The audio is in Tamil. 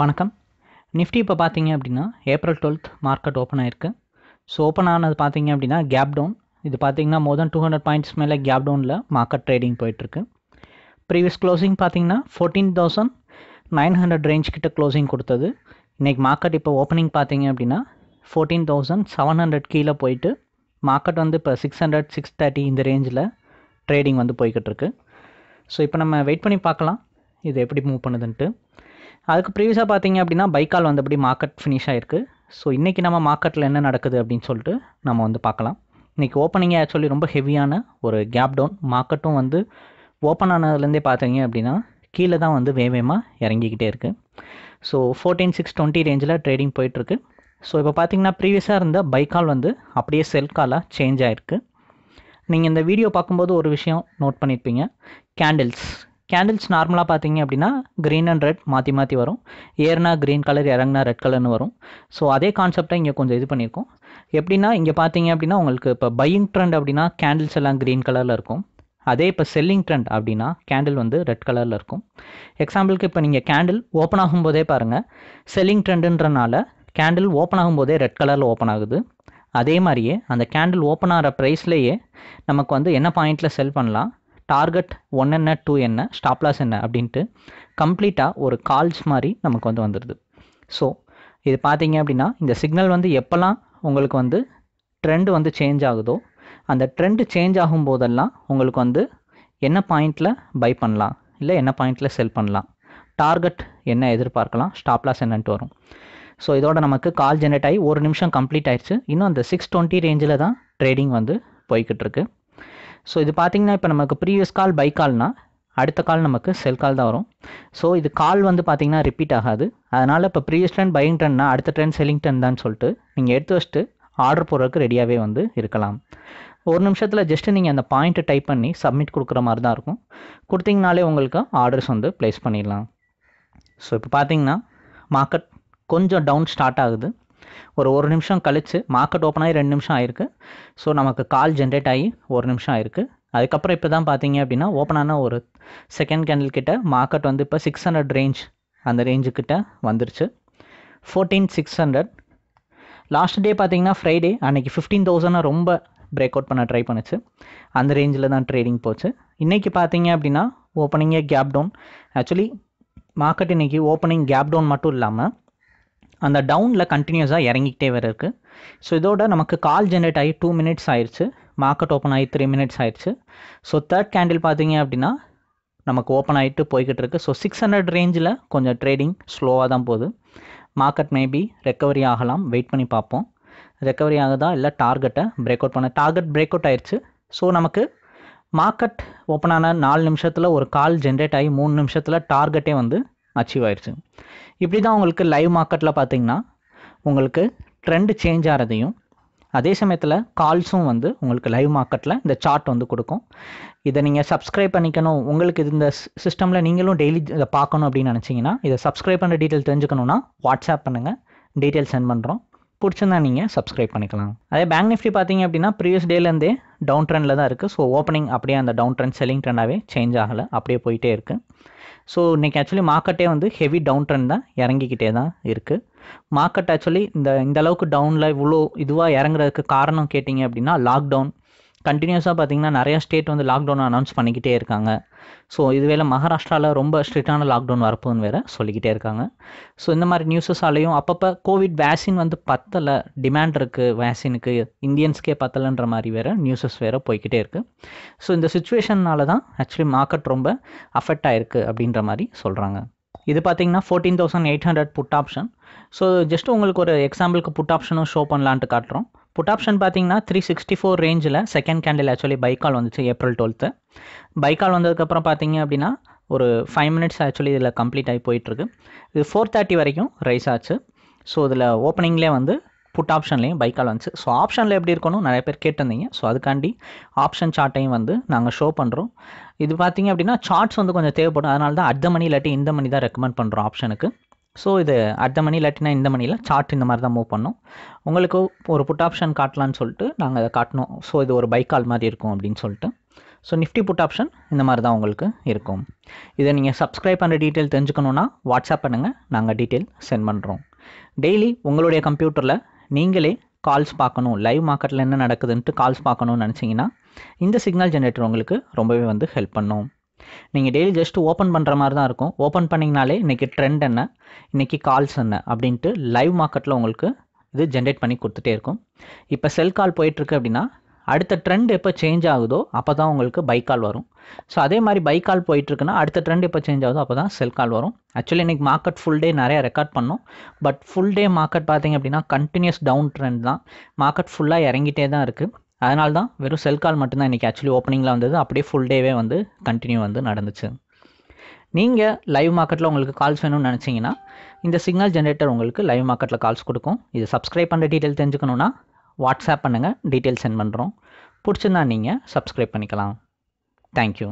வணக்கம் நிஃப்டி இப்போ பார்த்தீங்க அப்படின்னா ஏப்ரல் டுவெல்த் மார்க்கெட் ஓப்பன் ஆயிருக்கு ஸோ ஓப்பன் ஆனது பார்த்தீங்க அப்படின்னா கேப் டவுன் இது பார்த்தீங்கன்னா more than two hundred points மேலே கேப் டவுனில் மார்க்கெட் ட்ரேடிங் போயிட்டுருக்கு ப்ரீவியஸ் க்ளோசிங் பார்த்தீங்கன்னா fourteen thousand nine hundred range கிட்ட க்ளோசிங் கொடுத்தது இன்றைக்கி மார்க்கெட் இப்போ ஓப்பனிங் பார்த்தீங்க அப்படின்னா ஃபோர்டீன் தௌசண்ட் செவன் ஹண்ட்ரட் கீழே போயிட்டு மார்க்கெட் வந்து இப்போ சிக்ஸ் ஹண்ட்ரட் சிக்ஸ் தேர்ட்டி இந்த ரேஞ்சில் ட்ரேடிங் வந்து போய்கிட்டு இருக்கு ஸோ இப்போ நம்ம வெயிட் பண்ணி பார்க்கலாம் இது எப்படி மூவ் பண்ணுதுன்ட்டு அதுக்கு ப்ரீவியஸாக பார்த்தீங்க அப்படின்னா பைக்கால் வந்தபடி மார்க்கெட் ஃபினிஷ் ஆகிருக்கு ஸோ இன்றைக்கி நம்ம மார்க்கெட்டில் என்ன நடக்குது அப்படின்னு சொல்லிட்டு நம்ம வந்து பார்க்கலாம் இன்றைக்கி ஓப்பனிங் ஆக்சுவலி ரொம்ப ஹெவியான ஒரு கேப் டவுன் மார்க்கெட்டும் வந்து ஓப்பன் ஆனதுலேருந்தே பார்த்தீங்க அப்படின்னா கீழே தான் வந்து வேவேமாக இறங்கிக்கிட்டே இருக்குது ஸோ ஃபோர்டீன் சிக்ஸ் டுவெண்ட்டி ரேஞ்சில் ட்ரேடிங் போயிட்டுருக்கு ஸோ இப்போ பார்த்தீங்கன்னா ப்ரீவியஸாக இருந்த பைக்கால் வந்து அப்படியே செல் காலாக சேஞ்ச் ஆகிருக்கு நீங்கள் இந்த வீடியோ பார்க்கும்போது ஒரு விஷயம் நோட் பண்ணியிருப்பீங்க கேண்டில்ஸ் கேண்டில்ஸ் நார்மலாக பார்த்தீங்க அப்படின்னா க்ரீன் அண்ட் ரெட் மாற்றி மாற்றி வரும் ஏறுனா க்ரீன் கலர் இறங்கினா ரெட் கலர்னு வரும் ஸோ அதே கான்செப்டாக இங்கே கொஞ்சம் இது பண்ணியிருக்கோம் எப்படின்னா இங்கே பார்த்தீங்க அப்படின்னா உங்களுக்கு இப்போ பையிங் ட்ரெண்ட் அப்படின்னா கேண்டில்ஸ் எல்லாம் க்ரீன் கலரில் இருக்கும் அதே இப்போ செல்லிங் ட்ரெண்ட் அப்படின்னா கேண்டில் வந்து ரெட் கலரில் இருக்கும் எக்ஸாம்பிளுக்கு இப்போ நீங்கள் கேண்டில் ஓப்பன் ஆகும்போதே பாருங்கள் செல்லிங் ட்ரெண்டுன்றனால கேண்டில் ஓப்பன் ஆகும்போதே ரெட் கலரில் ஓப்பன் ஆகுது அதே மாதிரியே அந்த கேண்டில் ஓப்பன் ஆகிற ப்ரைஸ்லேயே நமக்கு வந்து என்ன பாயிண்டில் செல் பண்ணலாம் டார்கெட் ஒன் என்ன டூ என்ன ஸ்டாப்லாஸ் என்ன அப்படின்ட்டு கம்ப்ளீட்டாக ஒரு கால்ஸ் மாதிரி நமக்கு வந்து வந்துடுது ஸோ இது பார்த்தீங்க அப்படின்னா இந்த சிக்னல் வந்து எப்போல்லாம் உங்களுக்கு வந்து ட்ரெண்டு வந்து சேஞ்ச் ஆகுதோ அந்த ட்ரெண்டு சேஞ்ச் ஆகும் போதெல்லாம் உங்களுக்கு வந்து என்ன பாயிண்டில் பை பண்ணலாம் இல்லை என்ன பாயிண்டில் செல் பண்ணலாம் டார்கெட் என்ன எதிர்பார்க்கலாம் ஸ்டாப்லாஸ் என்னன்ட்டு வரும் ஸோ இதோட நமக்கு கால் ஜெனரேட் ஆகி ஒரு நிமிஷம் கம்ப்ளீட் ஆயிடுச்சு இன்னும் அந்த சிக்ஸ் டுவெண்ட்டி ரேஞ்சில் தான் ட்ரேடிங் வந்து போய்கிட்டு இருக்குது ஸோ இது பார்த்திங்கன்னா இப்போ நமக்கு ப்ரீவியஸ் கால் பை கால்னால் அடுத்த கால் நமக்கு செல் கால் தான் வரும் ஸோ இது கால் வந்து பார்த்திங்கன்னா ரிப்பீட் ஆகாது அதனால் இப்போ ப்ரீவியஸ் ட்ரெண்ட் பையிங் ட்ரெண்ட்னா அடுத்த ட்ரெண்ட் செல்லிங் ட்ரெண்ட் தான் சொல்லிட்டு நீங்கள் எடுத்து வச்சுட்டு ஆர்டர் போடுறதுக்கு ரெடியாகவே வந்து இருக்கலாம் ஒரு நிமிஷத்தில் ஜஸ்ட்டு நீங்கள் அந்த பாயிண்ட்டை டைப் பண்ணி சப்மிட் கொடுக்குற மாதிரி தான் இருக்கும் கொடுத்தீங்கனாலே உங்களுக்கு ஆர்டர்ஸ் வந்து ப்ளேஸ் பண்ணிடலாம் ஸோ இப்போ பார்த்தீங்கன்னா மார்க்கெட் கொஞ்சம் டவுன் ஸ்டார்ட் ஆகுது ஒரு ஒரு நிமிஷம் கழித்து மார்க்கெட் ஓப்பன் ஆகி ரெண்டு நிமிஷம் ஆயிருக்கு ஸோ நமக்கு கால் ஜென்ரேட் ஆகி ஒரு நிமிஷம் ஆயிருக்கு அதுக்கப்புறம் இப்போ தான் பார்த்தீங்க அப்படின்னா ஓப்பன் ஆன ஒரு செகண்ட் கேண்டில் கிட்ட மார்க்கெட் வந்து இப்போ சிக்ஸ் ஹண்ட்ரட் ரேஞ்ச் அந்த ரேஞ்சுக்கிட்ட வந்துருச்சு fourteen six hundred last day பார்த்தீங்கன்னா ஃப்ரைடே அன்றைக்கி ஃபிஃப்டீன் தௌசண்டாக ரொம்ப பிரேக் அவுட் பண்ண ட்ரை பண்ணுச்சு அந்த ரேஞ்சில் தான் ட்ரேடிங் போச்சு இன்றைக்கி பார்த்தீங்க அப்படின்னா ஓப்பனிங்கே கேப் டவுன் ஆக்சுவலி மார்க்கெட் இன்றைக்கி ஓப்பனிங் கேப் டவுன் மட்டும் இல்லாமல் அந்த டவுனில் கண்டினியூஸாக இறங்கிக்கிட்டே வேறு இருக்குது ஸோ இதோட நமக்கு கால் ஜென்ரேட் ஆகி டூ மினிட்ஸ் ஆயிடுச்சு மார்க்கெட் ஓப்பன் ஆகி த்ரீ மினிட்ஸ் ஆயிடுச்சு ஸோ தேர்ட் கேண்டில் பார்த்தீங்க அப்படின்னா நமக்கு ஓப்பன் ஆகிட்டு போய்கிட்டு இருக்குது ஸோ சிக்ஸ் ஹண்ட்ரட் ரேஞ்சில் கொஞ்சம் ட்ரேடிங் ஸ்லோவாக தான் போகுது மார்க்கெட் மேபி ரெக்கவரி ஆகலாம் வெயிட் பண்ணி பார்ப்போம் ரெக்கவரி ஆகுதா இல்லை டார்கெட்டை பிரேக் அவுட் பண்ண டார்கெட் பிரேக் அவுட் ஆயிடுச்சு ஸோ நமக்கு மார்க்கெட் ஓப்பன் ஆன நாலு நிமிஷத்தில் ஒரு கால் ஜென்ரேட் ஆகி மூணு நிமிஷத்தில் டார்கெட்டே வந்து அச்சீவ் ஆயிடுச்சு இப்படி தான் உங்களுக்கு லைவ் மார்க்கெட்டில் பார்த்தீங்கன்னா உங்களுக்கு ட்ரெண்டு சேஞ்ச் ஆகிறதையும் அதே சமயத்தில் கால்ஸும் வந்து உங்களுக்கு லைவ் மார்க்கெட்டில் இந்த சார்ட் வந்து கொடுக்கும் இதை நீங்கள் சப்ஸ்கிரைப் பண்ணிக்கணும் உங்களுக்கு இது இந்த சிஸ்டமில் நீங்களும் டெய்லி இதை பார்க்கணும் அப்படின்னு நினச்சிங்கன்னா இதை சப்ஸ்கிரைப் பண்ணுற டீட்டெயில் தெரிஞ்சுக்கணுன்னா வாட்ஸ்அப் பண்ணுங்கள் டீட்டெயில் சென்ட் பண்ணுறோம் பிடிச்சிருந்தா நீங்கள் சப்ஸ்கிரைப் பண்ணிக்கலாம் அதே பேங்க் நிஃப்டி பார்த்தீங்க அப்படின்னா ப்ரீவியஸ் டேலேருந்தே டவுன் ட்ரெண்டில் தான் இருக்குது ஸோ ஓப்பனிங் அப்படியே அந்த டவுன் ட்ரெண்ட் செல்லிங் ட்ரெண்டாகவே சேஞ்ச் ஆகலை அப்படியே போயிட்டே இருக்குது ஸோ இன்றைக்கி ஆக்சுவலி மார்க்கெட்டே வந்து ஹெவி டவுன் ட்ரெண்ட் தான் இறங்கிக்கிட்டே தான் இருக்குது மார்க்கெட் ஆக்சுவலி இந்த இந்த அளவுக்கு டவுனில் இவ்வளோ இதுவாக இறங்குறதுக்கு காரணம் கேட்டிங்க அப்படின்னா லாக்டவுன் கண்டினியூஸாக பார்த்தீங்கன்னா நிறையா ஸ்டேட் வந்து லாக்டவுன் அனௌன்ஸ் பண்ணிக்கிட்டே இருக்காங்க ஸோ இதுவேளை மகாராஷ்டிராவில் ரொம்ப ஸ்ட்ரிக்டான லாக்டவுன் வரப்போன்னு வேறு சொல்லிக்கிட்டே இருக்காங்க ஸோ இந்த மாதிரி நியூஸஸாலையும் அப்பப்போ கோவிட் வேக்சின் வந்து பத்தலை டிமாண்ட் இருக்குது வேக்சினுக்கு இந்தியன்ஸ்க்கே பத்தலைன்ற மாதிரி வேறு நியூஸஸ் வேறு போய்கிட்டே இருக்குது ஸோ இந்த சுச்சுவேஷனால தான் ஆக்சுவலி மார்க்கெட் ரொம்ப அஃபெக்ட் ஆகிருக்கு அப்படின்ற மாதிரி சொல்கிறாங்க இது பார்த்தீங்கன்னா fourteen thousand eight hundred put option so just உங்களுக்கு ஒரு எக்ஸாம்பிளுக்கு புட் ஆப்ஷனும் ஷோ பண்ணலான்ட்டு காட்டுறோம் புட் ஆப்ஷன் பார்த்தீங்கன்னா த்ரீ சிக்ஸ்டி ஃபோர் ரேஞ்சில் செகண்ட் கேண்டில் ஆக்சுவலி பைக்கால் வந்துச்சு ஏப்ரல் டுவெல்த்து பைக்கால் வந்ததுக்கப்புறம் பார்த்தீங்க அப்படின்னா ஒரு ஃபைவ் மினிட்ஸ் ஆக்சுவலி இதில் கம்ப்ளீட் ஆகி போயிட்டுருக்கு இது ஃபோர் தேர்ட்டி வரைக்கும் ரைஸ் ஆச்சு ஸோ இதில் ஓப்பனிங்லேயே வந்து புட் ஆப்ஷன்லேயும் பை கால் வந்துச்சு ஸோ ஆப்ஷனில் எப்படி இருக்கணும் நிறைய பேர் கேட்டிருந்தீங்க ஸோ அதுக்காண்டி ஆப்ஷன் சார்ட்டையும் வந்து நாங்கள் ஷோ பண்ணுறோம் இது பார்த்தீங்க அப்படின்னா சார்ட்ஸ் வந்து கொஞ்சம் தேவைப்படும் அதனால தான் அடுத்த மணி இல்லாட்டி இந்த மணி தான் ரெக்கமெண்ட் பண்ணுறோம் ஆப்ஷனுக்கு ஸோ இது அடுத்த மணி இல்லாட்டினா இந்த மணியில் சார்ட் இந்த மாதிரி தான் மூவ் பண்ணோம் உங்களுக்கு ஒரு புட் ஆப்ஷன் காட்டலான்னு சொல்லிட்டு நாங்கள் அதை காட்டினோம் ஸோ இது ஒரு பைக்கால் மாதிரி இருக்கும் அப்படின்னு சொல்லிட்டு ஸோ நிஃப்டி புட் ஆப்ஷன் இந்த மாதிரி தான் உங்களுக்கு இருக்கும் இதை நீங்கள் சப்ஸ்கிரைப் பண்ணுற டீட்டெயில் தெரிஞ்சுக்கணுன்னா வாட்ஸ்அப் பண்ணுங்கள் நாங்கள் டீட்டெயில் சென்ட் பண்ணுறோம் டெய்லி உங்களுடைய கம்ப்யூட்டரில் நீங்களே கால்ஸ் பார்க்கணும் லைவ் மார்க்கெட்டில் என்ன நடக்குதுன்ட்டு கால்ஸ் பார்க்கணும்னு நினச்சிங்கன்னா இந்த சிக்னல் ஜென்ரேட்டர் உங்களுக்கு ரொம்பவே வந்து ஹெல்ப் பண்ணும் நீங்கள் டெய்லி ஜஸ்ட் ஓப்பன் பண்ணுற மாதிரி தான் இருக்கும் ஓப்பன் பண்ணிங்கனாலே இன்றைக்கி ட்ரெண்ட் என்ன இன்றைக்கி கால்ஸ் என்ன அப்படின்ட்டு லைவ் மார்க்கெட்டில் உங்களுக்கு இது ஜென்ரேட் பண்ணி கொடுத்துட்டே இருக்கும் இப்போ செல் கால் போயிட்டுருக்கு அப்படின்னா அடுத்த ட்ரெண்ட் எப்போ சேஞ்ச் ஆகுதோ அப்போ தான் உங்களுக்கு பைக்கால் வரும் ஸோ அதே மாதிரி பைக்கால் போயிட்டுருக்குன்னா அடுத்த ட்ரெண்ட் எப்போ சேஞ்ச் ஆகுதோ அப்போ தான் செல்கால் வரும் ஆக்சுவலி இன்றைக்கி மார்க்கெட் ஃபுல் டே நிறையா ரெக்கார்ட் பண்ணோம் பட் ஃபுல் டே மார்க்கெட் பார்த்திங்க அப்படின்னா கண்டினியூஸ் டவுன் ட்ரெண்ட் தான் மார்க்கெட் ஃபுல்லாக இறங்கிட்டே தான் இருக்குது அதனால தான் வெறும் செல்கால் மட்டும்தான் இன்றைக்கி ஆக்சுவலி ஓப்பனிங்கில் வந்தது அப்படியே ஃபுல் டேவே வந்து கண்டினியூ வந்து நடந்துச்சு நீங்கள் லைவ் மார்க்கெட்டில் உங்களுக்கு கால்ஸ் வேணும்னு நினச்சிங்கன்னா இந்த சிக்னல் ஜென்ரேட்டர் உங்களுக்கு லைவ் மார்க்கெட்டில் கால்ஸ் கொடுக்கும் இது சப்ஸ்கிரைப் பண்ணுற டீட்டெயில் தெரிஞ்சுக்கணுன்னா வாட்ஸ்அப் பண்ணுங்கள் டீட்டெயில்ஸ் சென்ட் பண்ணுறோம் பிடிச்சிருந்தா நீங்கள் சப்ஸ்கிரைப் பண்ணிக்கலாம் தேங்க்யூ